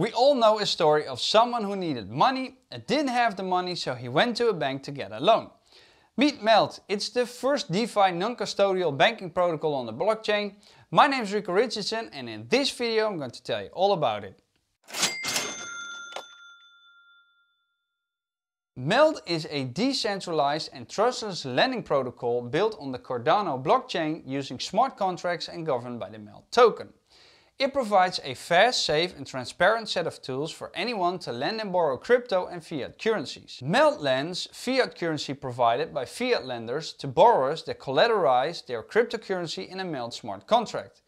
We all know a story of someone who needed money and didn't have the money, so he went to a bank to get a loan. Meet Melt. It's the first DeFi non-custodial banking protocol on the blockchain. My name is Rico Richardson and in this video I'm going to tell you all about it. Melt is a decentralized and trustless lending protocol built on the Cardano blockchain using smart contracts and governed by the Melt token. It provides a fast, safe and transparent set of tools for anyone to lend and borrow crypto and fiat currencies. Melt lends fiat currency provided by fiat lenders to borrowers that collateralize their cryptocurrency in a Melt smart contract.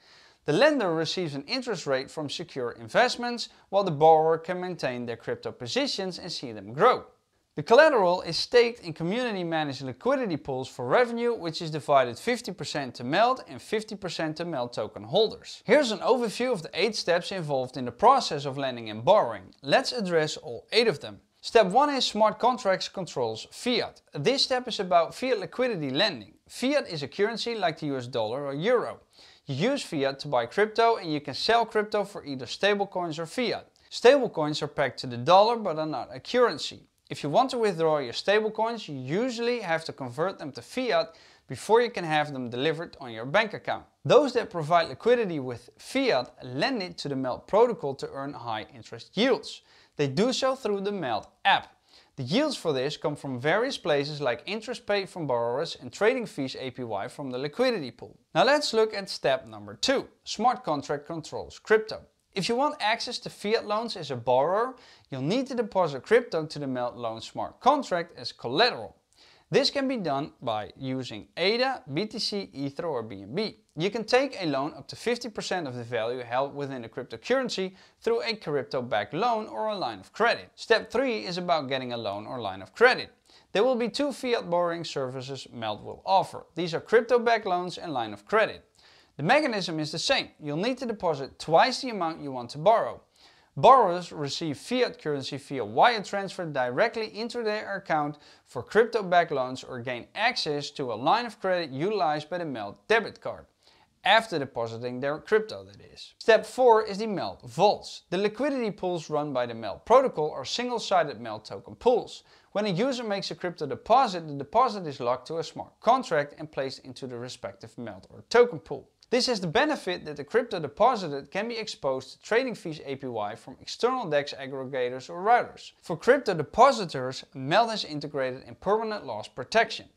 The lender receives an interest rate from secure investments, while the borrower can maintain their crypto positions and see them grow. The collateral is staked in community managed liquidity pools for revenue, which is divided 50% to MELT and 50% to MELT token holders. Here's an overview of the 8 steps involved in the process of lending and borrowing. Let's address all 8 of them. Step 1 is smart contracts controls fiat. This step is about fiat liquidity lending. Fiat is a currency like the US dollar or euro. You use fiat to buy crypto and you can sell crypto for either stablecoins or fiat. Stablecoins are pegged to the dollar but are not a currency. If you want to withdraw your stablecoins, you usually have to convert them to fiat before you can have them delivered on your bank account. Those that provide liquidity with fiat lend it to the MELT protocol to earn high interest yields. They do so through the MELT app. The yields for this come from various places like interest paid from borrowers and trading fees APY from the liquidity pool. Now let's look at step number two, smart contract controls crypto. If you want access to fiat loans as a borrower, you'll need to deposit crypto to the Melt Loan smart contract as collateral. This can be done by using ADA, BTC, Ether or BNB. You can take a loan up to 50% of the value held within a cryptocurrency through a crypto-backed loan or a line of credit. Step 3 is about getting a loan or line of credit. There will be two fiat borrowing services Melt will offer. These are crypto-backed loans and line of credit. The mechanism is the same. You'll need to deposit twice the amount you want to borrow. Borrowers receive fiat currency via wire transfer directly into their account for crypto-backed loans or gain access to a line of credit utilized by the Melt debit card after depositing their crypto that is. Step 4 is the MELT vaults. The liquidity pools run by the MELT protocol are single-sided MELT token pools. When a user makes a crypto deposit, the deposit is locked to a smart contract and placed into the respective MELT or token pool. This is the benefit that the crypto deposited can be exposed to trading fees APY from external DEX aggregators or routers. For crypto depositors, MEL is integrated in permanent loss protection.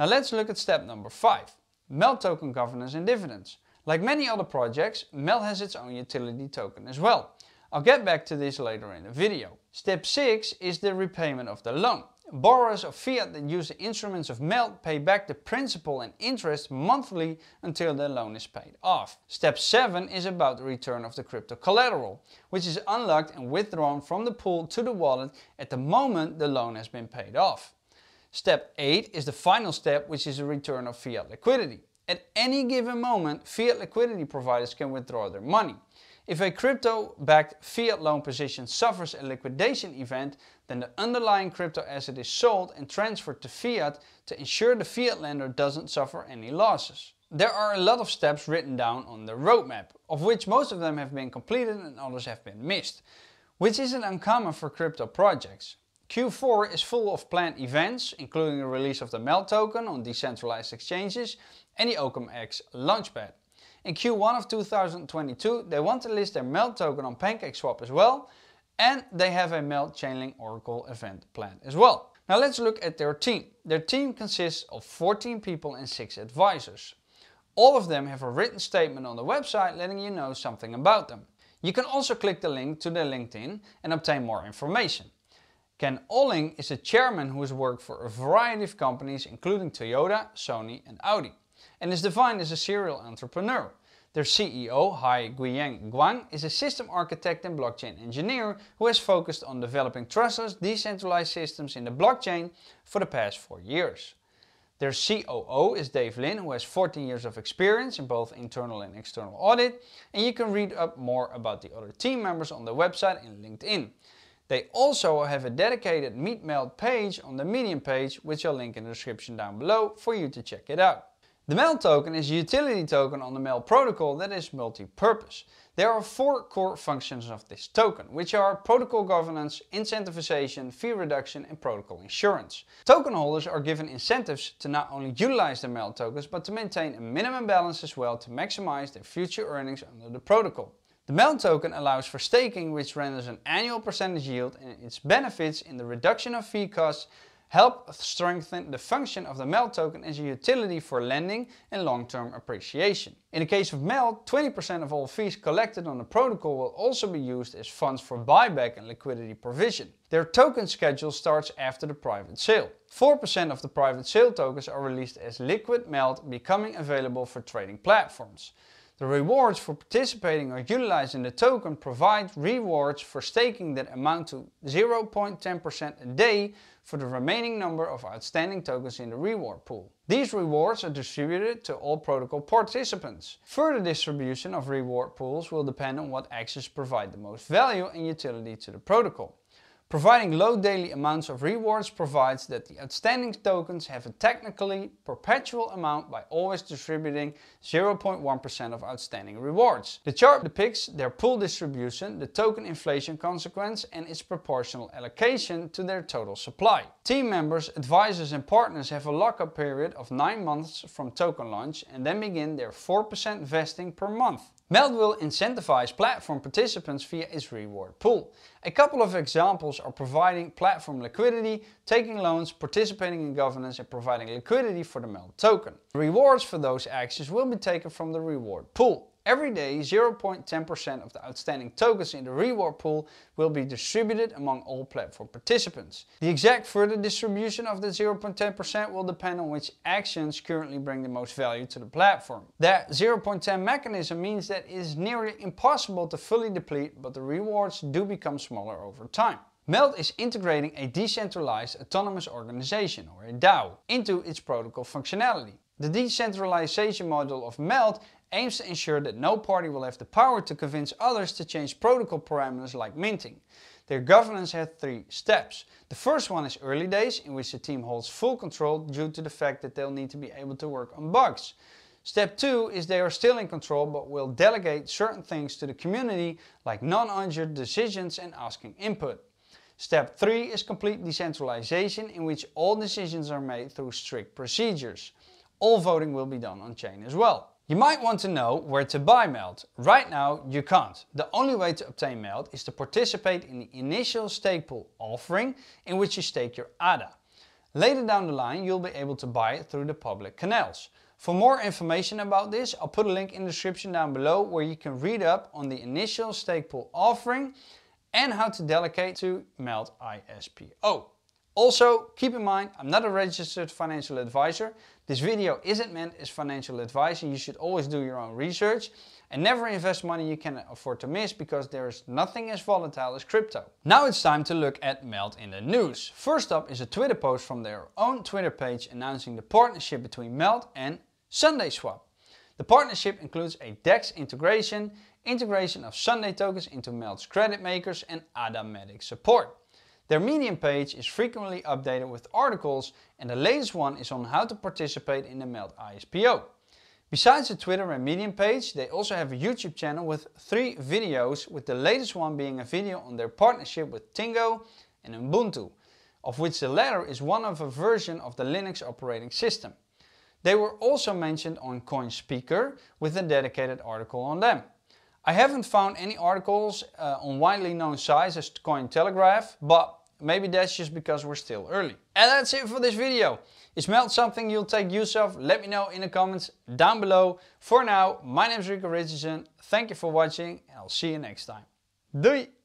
Now let's look at step number 5, MEL token governance and dividends. Like many other projects, MEL has its own utility token as well. I'll get back to this later in the video. Step 6 is the repayment of the loan. Borrowers of fiat that use the instruments of melt pay back the principal and interest monthly until their loan is paid off. Step 7 is about the return of the crypto collateral, which is unlocked and withdrawn from the pool to the wallet at the moment the loan has been paid off. Step 8 is the final step, which is the return of fiat liquidity. At any given moment, fiat liquidity providers can withdraw their money. If a crypto-backed fiat loan position suffers a liquidation event, then the underlying crypto asset is sold and transferred to fiat to ensure the fiat lender doesn't suffer any losses. There are a lot of steps written down on the roadmap, of which most of them have been completed and others have been missed, which isn't uncommon for crypto projects. Q4 is full of planned events, including the release of the MEL token on decentralized exchanges and the OpenX launchpad. In Q1 of 2022, they want to list their MEL token on PancakeSwap as well, and they have a melt channeling Oracle event planned as well. Now let's look at their team. Their team consists of 14 people and 6 advisors. All of them have a written statement on the website letting you know something about them. You can also click the link to their LinkedIn and obtain more information. Ken Olling is a chairman who has worked for a variety of companies including Toyota, Sony and Audi and is defined as a serial entrepreneur. Their CEO, Hai Guiyang Guang, is a system architect and blockchain engineer who has focused on developing trustless, decentralized systems in the blockchain for the past four years. Their COO is Dave Lin, who has 14 years of experience in both internal and external audit, and you can read up more about the other team members on their website and LinkedIn. They also have a dedicated Meet Melt page on the Medium page, which I'll link in the description down below for you to check it out. The MEL token is a utility token on the MEL protocol that is multi-purpose. There are four core functions of this token, which are protocol governance, incentivization, fee reduction and protocol insurance. Token holders are given incentives to not only utilize the MEL tokens, but to maintain a minimum balance as well to maximize their future earnings under the protocol. The MEL token allows for staking, which renders an annual percentage yield and its benefits in the reduction of fee costs help strengthen the function of the MELT token as a utility for lending and long-term appreciation. In the case of MELT, 20% of all fees collected on the protocol will also be used as funds for buyback and liquidity provision. Their token schedule starts after the private sale. 4% of the private sale tokens are released as liquid MELT becoming available for trading platforms. The rewards for participating or utilizing the token provide rewards for staking that amount to 0.10% a day for the remaining number of outstanding tokens in the reward pool. These rewards are distributed to all protocol participants. Further distribution of reward pools will depend on what actions provide the most value and utility to the protocol. Providing low daily amounts of rewards provides that the outstanding tokens have a technically perpetual amount by always distributing 0.1% of outstanding rewards. The chart depicts their pool distribution, the token inflation consequence and its proportional allocation to their total supply. Team members, advisors and partners have a lockup period of 9 months from token launch and then begin their 4% vesting per month. Meld will incentivize platform participants via its reward pool. A couple of examples are providing platform liquidity, taking loans, participating in governance, and providing liquidity for the Melt token. Rewards for those actions will be taken from the reward pool. Every day, 0.10% of the outstanding tokens in the reward pool will be distributed among all platform participants. The exact further distribution of the 0.10% will depend on which actions currently bring the most value to the platform. That 0.10 mechanism means that it is nearly impossible to fully deplete, but the rewards do become smaller over time. Meld is integrating a decentralized autonomous organization, or a DAO, into its protocol functionality. The decentralization model of MELT aims to ensure that no party will have the power to convince others to change protocol parameters like minting. Their governance has three steps. The first one is early days, in which the team holds full control due to the fact that they'll need to be able to work on bugs. Step 2 is they are still in control but will delegate certain things to the community like non-injured decisions and asking input. Step 3 is complete decentralization in which all decisions are made through strict procedures. All voting will be done on chain as well. You might want to know where to buy Melt. Right now you can't. The only way to obtain Melt is to participate in the initial stake pool offering in which you stake your ADA. Later down the line you'll be able to buy it through the public canals. For more information about this I'll put a link in the description down below where you can read up on the initial stake pool offering and how to delegate to I S P. ISPO. Oh, also, keep in mind, I'm not a registered financial advisor. This video isn't meant as financial advice and you should always do your own research and never invest money you can afford to miss because there is nothing as volatile as crypto. Now it's time to look at Melt in the news. First up is a Twitter post from their own Twitter page announcing the partnership between Melt and Sunday Swap. The partnership includes a DEX integration integration of Sunday tokens into Melt's credit makers and Adamatic support. Their Medium page is frequently updated with articles and the latest one is on how to participate in the Melt ISPO. Besides the Twitter and Medium page, they also have a YouTube channel with three videos, with the latest one being a video on their partnership with Tingo and Ubuntu, of which the latter is one of a version of the Linux operating system. They were also mentioned on CoinSpeaker with a dedicated article on them. I haven't found any articles uh, on widely known sites as Cointelegraph, but maybe that's just because we're still early. And that's it for this video. Is Meld something you'll take use of? Let me know in the comments down below. For now, my name is Rico Richardson. Thank you for watching and I'll see you next time. Doei!